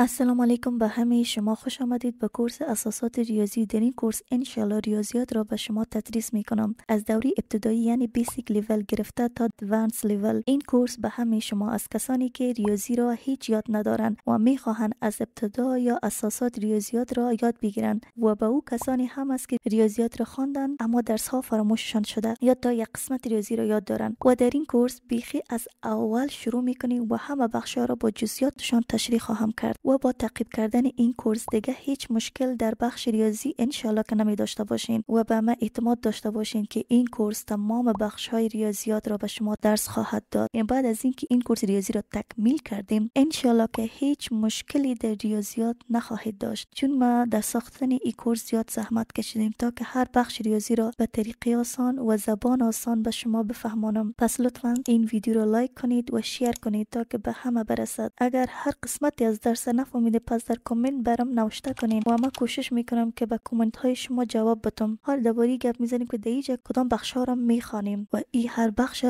السلام علیکم به همه شما خوش آمدید به کورس اساسات ریاضی در این کورس انشالله ریاضیات را به شما تدریس می کنم از دوری ابتدایی یعنی بیسیک لیول گرفته تا ادوانس لیول این کورس به همه شما از کسانی که ریاضی را هیچ یاد ندارند و می خواهند از ابتدا یا اساسات ریاضیات را یاد بگیرند و به او کسانی هم است که ریاضیات را خواندند اما درس ها فراموششان شده یا تا یک قسمت ریاضی را یاد دارند و در این کورس بیخی از اول شروع می کنیم و همه بخش را با جزئیاتشان تشریح خواهم کرد و با تعقیب کردن این کورس دیگه هیچ مشکل در بخش ریاضی انشالله که نمی داشته باشین و به ما اعتماد داشته باشین که این کورس تمام بخش های ریاضیات را به شما درس خواهد داد این یعنی بعد از اینکه این کورس ریاضی را تکمیل کردیم انشالله که هیچ مشکلی در ریاضیات نخواهید داشت چون ما در ساختن این کورس زیاد زحمت کشیدیم تا که هر بخش ریاضی را به طریق آسان و زبان آسان به شما بفهمانم پس لطفا این ویدیو را لایک کنید و شیر کنید تا که به همه برسد اگر هر قسمتی از درس نفهمیده پس در کامنت برام نوشته کنین و من کوشش میکنم که به کامنت های شما جواب بدم حال دوباره گپ میزنیم که دیجا کدام بخش ها را میخوانیم و این هر بخش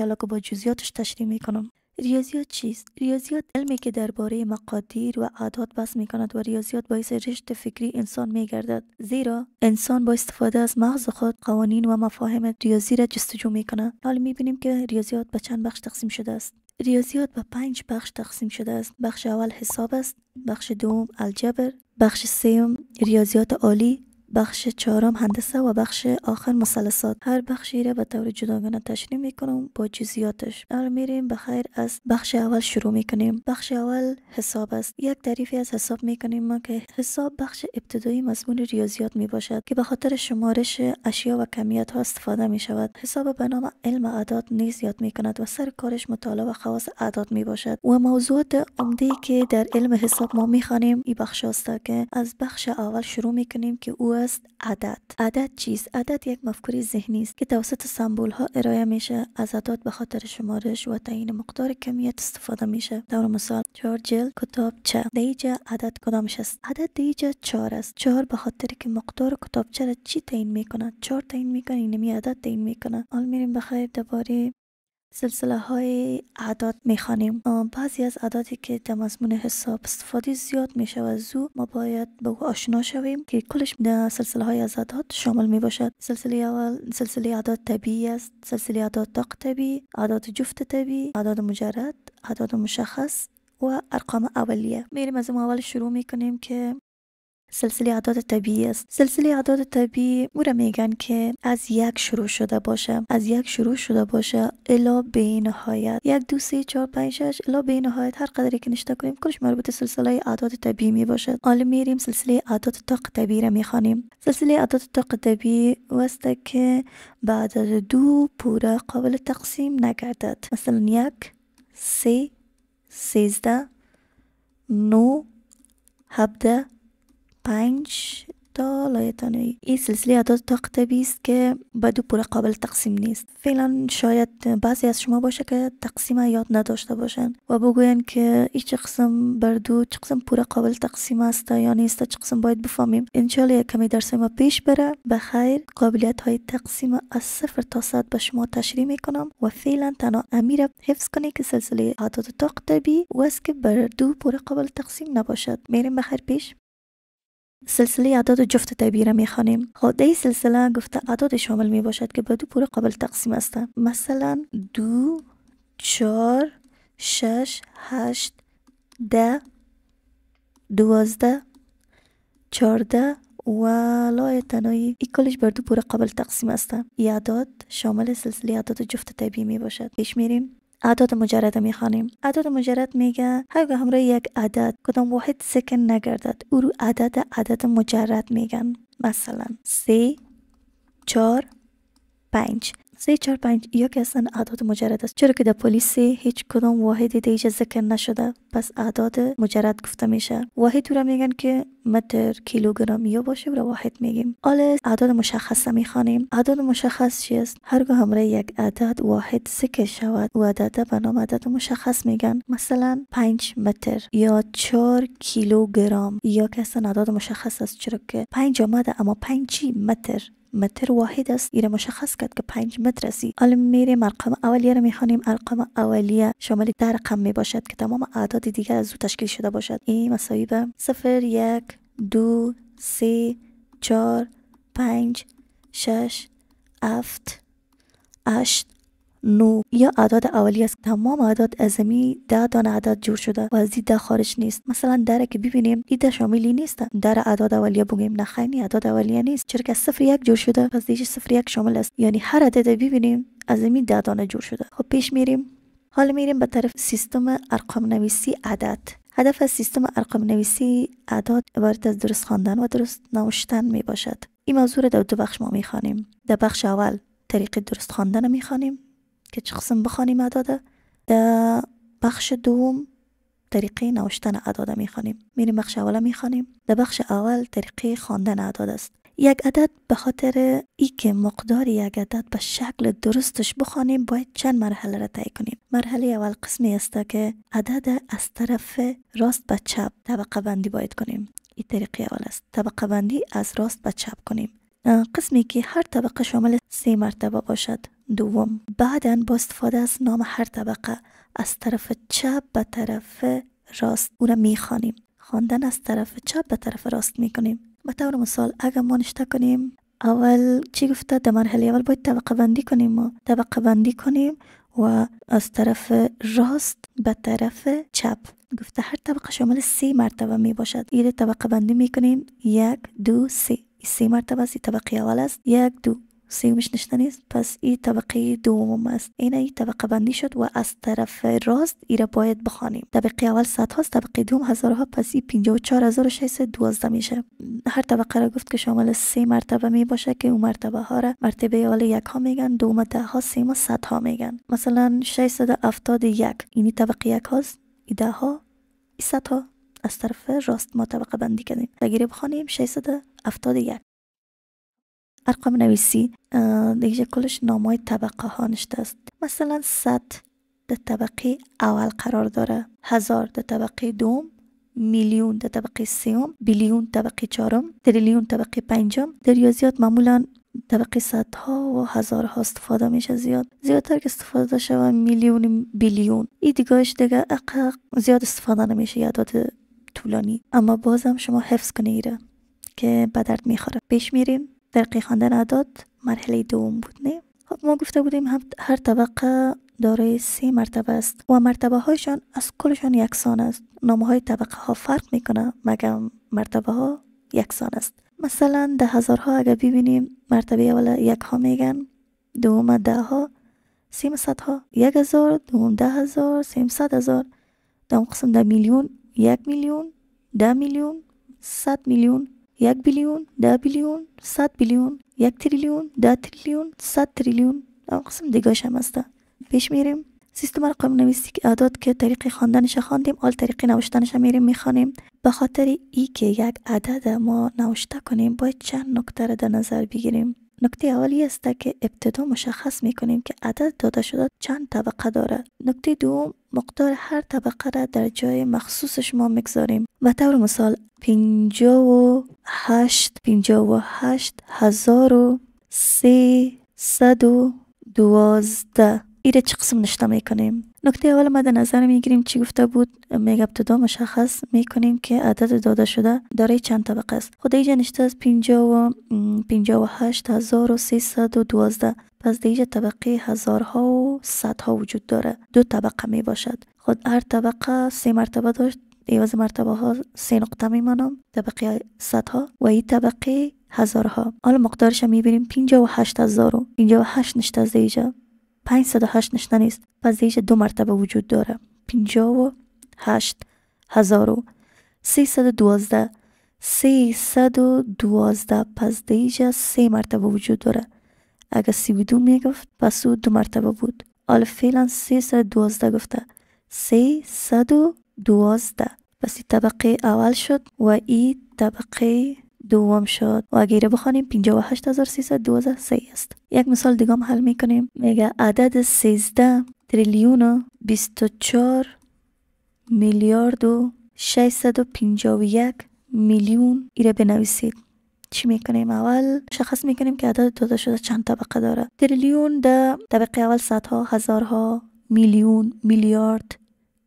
الله که با جزئیاتش تشریح میکنم ریاضیات چیست؟ ریاضیات علمی که درباره مقادیر و اعداد بس میکند و ریاضیات باعث رشد فکری انسان میگردد زیرا انسان با استفاده از مغز خود قوانین و مفاهیم ریاضی را جستجو میکند. حال می که ریاضیات به چند بخش تقسیم شده است. ریاضیات به پنج بخش تقسیم شده است بخش اول حساب است بخش دوم الجبر بخش سوم ریاضیات عالی بخش چهارم هندسه و بخش آخر مثلثات هر بخشی را به طور جداگانه تشریح میکنم با جزئیاتش ار میریم به خیر از بخش اول شروع میکنیم بخش اول حساب است یک تعریفی از حساب میکنیم ما که حساب بخش ابتدایی مضمون ریاضیات میباشد که به خاطر شمارش اشیا و کمیت ها استفاده می شود حساب به نام علم اعداد نیز یاد می کند و سر کارش مطالعه و خواص اعداد می و موضوعات عمده که در علم حساب ما میخوانیم این بخش است که از بخش اول شروع می که او است عدد عدد چیست عدد یک مفکوری ذهنی است که توسط سمبول ها ارائه میشه از عدد به خاطر شمارش و تعیین مقدار کمیت استفاده میشه در مثال چهار جلد کتاب چه دیجه عدد کدامش است عدد دیجا چهار است چهار به خاطر که مقدار چه را چی تعیین میکنه چهار تعیین میکنه اینمی یعنی عدد تعیین میکنه حال میریم بخیر دوباره. سلسله های اعداد میخوانیم بعضی از اعدادی که در مضمون حساب استفاده زیاد میشه و از او ما باید به او آشنا شویم که کلش در سلسله های از شامل می باشد سلسله اول سلسله اعداد طبیعی است سلسله اعداد دق طبیعی اعداد جفت طبیعی اعداد مجرد اعداد مشخص و ارقام اولیه میریم از اون اول شروع میکنیم که سلسله اعداد طبیعی است سلسله اعداد طبیعی او میگن که از یک شروع شده باشه از یک شروع شده باشه الا به نهایت یک دو سه چهار پنج شش الا به نهایت هر قدری که نشته کنیم کلش مربوط سلسله اعداد طبیعی می باشد حالا میریم سلسله اعداد طاق طبیعی را میخوانیم سلسله اعداد طاق طبیعی وسته که بعد از دو پوره قابل تقسیم نگردد مثلا یک سه سیزده نو هبده پنج تا لایتانوی این سلسله اعداد تا قطبی است که به دو پوره قابل تقسیم نیست فعلا شاید بعضی از شما باشه که تقسیم یاد نداشته باشن و بگوین که این چه قسم بر دو چه قسم پوره قابل تقسیم است یا نیست چه قسم باید بفهمیم انشالله یک کمی درس ما پیش بره به خیر قابلیت های تقسیم از صفر تا صد به شما تشریح میکنم و فعلا تنها امیر حفظ کنی که سلسله اعداد تا قطبی و که بر دو پوره قابل تقسیم نباشد میریم به خیر پیش سلسله اعداد جفت تعبیره میخوانیم خب، ای سلسله گفته اعداد شامل می باشد که به دو پوره قابل تقسیم هستند مثلا دو چهار شش هشت ده دوازده چارده و لای تنایی ای کلش بر دو پوره قابل تقسیم هستند اعداد شامل سلسله اعداد جفت طبیعی می باشد پیش میریم اعداد مجرد میخوانیم اعداد مجرد میگه هرگاه همراه یک عدد کدام واحد سکن نگردد او رو عدد عدد مجرد میگن مثلا سه چهار پنج سه چهار پنج که اصلا اعداد مجرد است چرا که در پلیس هیچ کدام واحد دیجه ذکر نشده پس اعداد مجرد گفته میشه واحد تو را میگن که متر کیلوگرم یا باشه و واحد میگیم حالا اعداد مشخص میخوانیم اعداد مشخص چیست؟ است هرگاه همراه یک عدد واحد سکه شود و عدد به نام عدد مشخص میگن مثلا 5 متر یا 4 کیلوگرم یا که اصلا عدد مشخص است چرا که 5 آمده اما 5 متر متر واحد است ایره مشخص کرد که 5 متر است حالا میریم ارقام اولیه رو میخوانیم ارقام اولیه شامل ده رقم میباشد که تمام اعداد دیگر از او تشکیل شده باشد این مساوی سفر صفر یک دو سه چهار پنج شش هفت هشت نو یا اعداد اولی است تمام اعداد عظمی ده دانه عدد جور شده و از ده خارج نیست مثلا دره که ببینیم این ده شاملی نیست در اعداد اولیه بگیم نه خیلی اعداد اولیه نیست چرا که صفر یک جور شده پس دیش صفر یک شامل است یعنی هر عدد ببینیم از ده دانه جور شده خب پیش میریم حالا میریم به طرف سیستم ارقام نویسی عدد هدف از سیستم ارقام نویسی اعداد عبارت از درست خواندن و درست نوشتن می باشد این موضوع را در دو بخش ما می در بخش اول طریق درست خواندن می خانیم که شخص بخوانیم اداده در بخش دوم طریقه نوشتن اعداد میخوانیم میریم بخش اول میخوانیم در بخش اول طریقه خواندن اعداد است یک عدد به خاطر ای که مقدار یک عدد به شکل درستش بخوانیم باید چند مرحله را طی کنیم مرحله اول قسمی است که عدد از طرف راست به چپ طبقه بندی باید کنیم این طریقه اول است طبقه بندی از راست به چپ کنیم قسمی که هر طبقه شامل سه مرتبه باشد دوم بعدا با استفاده از نام هر طبقه از طرف چپ به طرف راست او را میخوانیم خواندن از طرف چپ به طرف راست میکنیم به طور مثال اگر ما نشته کنیم اول چی گفته در مرحله اول باید طبقه بندی کنیم ما طبقه بندی کنیم و از طرف راست به طرف چپ گفته هر طبقه شامل 3 مرتبه می باشد این طبقه بندی می کنیم یک دو سه سه مرتبه از طبقه اول است یک دو سیمش نشته نیست پس این طبقه دوم است این ای طبقه بندی شد و از طرف راست ایره باید بخوانیم طبقه اول صد هاست طبقه دوم هزارها پس این 54612 میشه هر طبقه را گفت که شامل سه مرتبه می باشه که اون مرتبه ها را مرتبه اول یک ها میگن دوم ده ها سیم صد ها میگن مثلا یک اینی طبقه یک هاست ای ده ها ای صد ها از طرف راست ما طبقه بندی کردیم تغییر بخوانیم 671 ارقام نویسی دیگه کلش نامای طبقه ها نشته است مثلا صد در طبقه اول قرار داره هزار در طبقه دوم میلیون در طبقه سیوم بیلیون طبقه چهارم تریلیون طبقه پنجم در ریاضیات معمولا طبقه صدها و هزارها استفاده میشه زیاد زیادتر که استفاده شوه میلیون بیلیون ای دیگاهش دیگه اقا زیاد استفاده نمیشه یادات طولانی اما بازم شما حفظ کنید که به درد میخوره پیش میریم ترقی خواندن اعداد مرحله دوم بود نه خب ما گفته بودیم هر طبقه دارای سه مرتبه است و مرتبه هایشان از کلشان یکسان است نامه های طبقه ها فرق میکنه مگر مرتبه ها یکسان است مثلا ده هزارها اگر ببینیم مرتبه اول یک ها میگن دوم ده ها سیم صد ها یک هزار دوم ده هزار سیم هزار دوم قسم ده میلیون یک میلیون ده میلیون صد میلیون یک بیلیون ده بیلیون صد بیلیون یک تریلیون ده تریلیون صد تریلیون آن قسم دیگاش هم هسته پیش میریم سیستم رقم نویسی که اعداد که طریق خواندنش خواندیم آل طریق نوشتنش میریم میخوانیم به خاطر ای که یک عدد ما نوشته کنیم باید چند نکته را در نظر بگیریم نکته اولی است که ابتدا مشخص می کنیم که عدد داده شده چند طبقه داره نکته دوم مقدار هر طبقه را در جای مخصوصش شما میگذاریم و طور مثال پینجا و هشت پینجا و هشت هزار و سی، و دوازده ایره چه قسم نشته میکنیم نکته اول ما در نظر میگیریم چی گفته بود میگه ابتدا مشخص میکنیم که عدد داده شده داره چند طبقه است خود اینجا نشته از پینجا و هشت هزار و و دوازده پس دیجا طبقه هزارها و صدها وجود داره دو طبقه میباشد باشد خود هر طبقه سه مرتبه داشت ایواز مرتبه ها سه نقطه میمانم طبقه صدها و این طبقه هزارها حالا مقدارش میبینیم پینجا و هشت هزار و اینجا و هشت نشته از دیجا 508 نشنه نیست پس دو مرتبه وجود داره 58 هزار و 312 312 پس سه مرتبه وجود داره اگر سی میگفت پس او دو مرتبه بود حالا فعلا 312 گفته 312 پس طبقه اول شد و ای طبقه دوم شد و اگه بخوانیم 58323 است یک مثال دیگه هم حل میکنیم میگه عدد 13 تریلیون و 24 میلیارد و 651 میلیون ایره بنویسید چی میکنیم اول شخص میکنیم که عدد داده شده چند طبقه داره تریلیون ده طبقه اول صدها هزارها میلیون میلیارد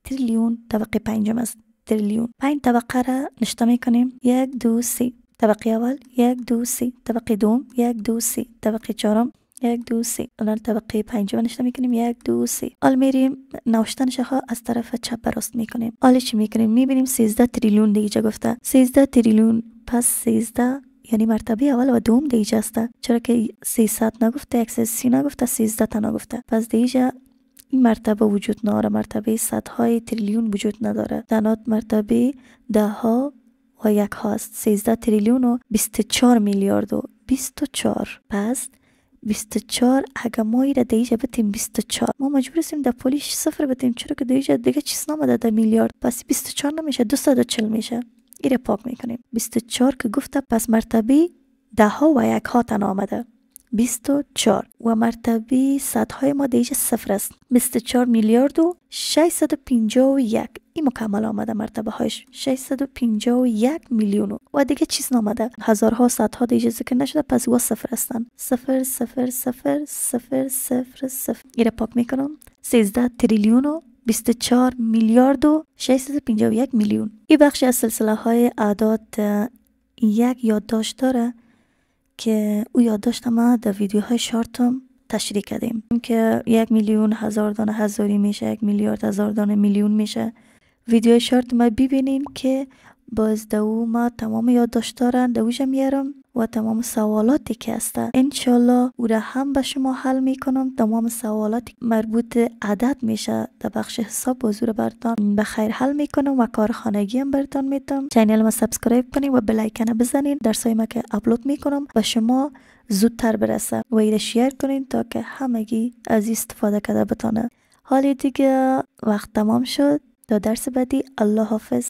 تریلیون طبقه پنجم است تریلیون پنج طبقه را نشته میکنیم یک دو سه طبقی اول یک دو سی طبقی دوم یک دو سی طبقی چهارم یک دو سی الان طبقه پنجم نوشته میکنیم یک دو سی آل میریم نوشتن شخا از طرف چپ براست راست میکنیم حالا چی میکنیم میبینیم 13 تریلیون دیگه گفته 13 تریلیون پس 13 یعنی مرتبه اول و دوم دیجه است چرا که 300 نگفته 130 نگفته 13 تا نگفته پس دیجه این مرتبه وجود نداره مرتبه صدهای تریلیون وجود نداره تنها مرتبه ده ها و یک هاست 13 تریلیون و 24 میلیارد و 24 پس 24 اگه ما را دیجا بتیم 24 ما مجبور هستیم در پولیش صفر بتیم چرا که دیجا دیگه چیز نامده در میلیارد پس 24 نمیشه 240 میشه ایره پاک میکنیم 24 که گفته پس مرتبه ده ها و یک ها تن آمده 24 و مرتبه صدهای ما دیجه صفر است 24 میلیارد و 651 این مکمل آمده مرتبه هایش 651 میلیون و دیگه چیز نامده هزارها صدها دیجه ذکر نشده پس و صفر هستن صفر صفر صفر صفر صفر صفر ایره پاک میکنم 13 تریلیون و 24 میلیارد و 651 میلیون این بخشی از سلسله های اعداد یک یادداشت داره که او یادداشت ما در ویدیوهای شارتم تشریح کردیم که یک میلیون هزار دانه هزاری میشه یک میلیارد هزار دانه میلیون میشه ویدیو شارت ما ببینیم که باز دو ما تمام یادداشت دارن میارم و تمام سوالاتی که هستن انشالله او را هم به شما حل میکنم تمام سوالاتی مربوط عدد میشه در بخش حساب حضور برتان به خیر حل میکنم و کار خانگی هم برتان میتم چینل ما سابسکرایب کنید و بلایکن بزنید بزنین درسای ما که اپلود میکنم به شما زودتر برسه و ایره شیر کنید تا که همگی از استفاده کرده بتانه حالی دیگه وقت تمام شد تا درس بعدی الله حافظ